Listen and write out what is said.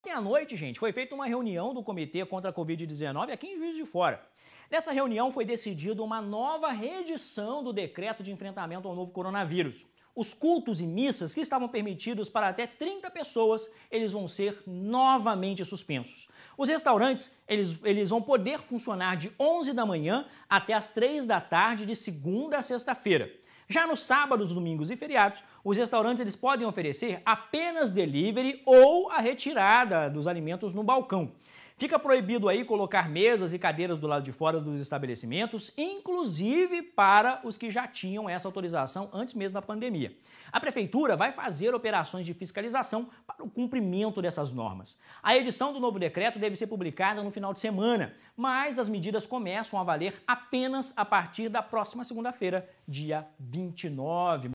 Ontem à noite, gente, foi feita uma reunião do Comitê contra a Covid-19 aqui em Juiz de Fora. Nessa reunião foi decidida uma nova reedição do decreto de enfrentamento ao novo coronavírus. Os cultos e missas que estavam permitidos para até 30 pessoas, eles vão ser novamente suspensos. Os restaurantes, eles, eles vão poder funcionar de 11 da manhã até as 3 da tarde de segunda a sexta-feira. Já nos sábados, domingos e feriados, os restaurantes eles podem oferecer apenas delivery ou a retirada dos alimentos no balcão. Fica proibido aí colocar mesas e cadeiras do lado de fora dos estabelecimentos, inclusive para os que já tinham essa autorização antes mesmo da pandemia. A prefeitura vai fazer operações de fiscalização para o cumprimento dessas normas. A edição do novo decreto deve ser publicada no final de semana, mas as medidas começam a valer apenas a partir da próxima segunda-feira, dia 29.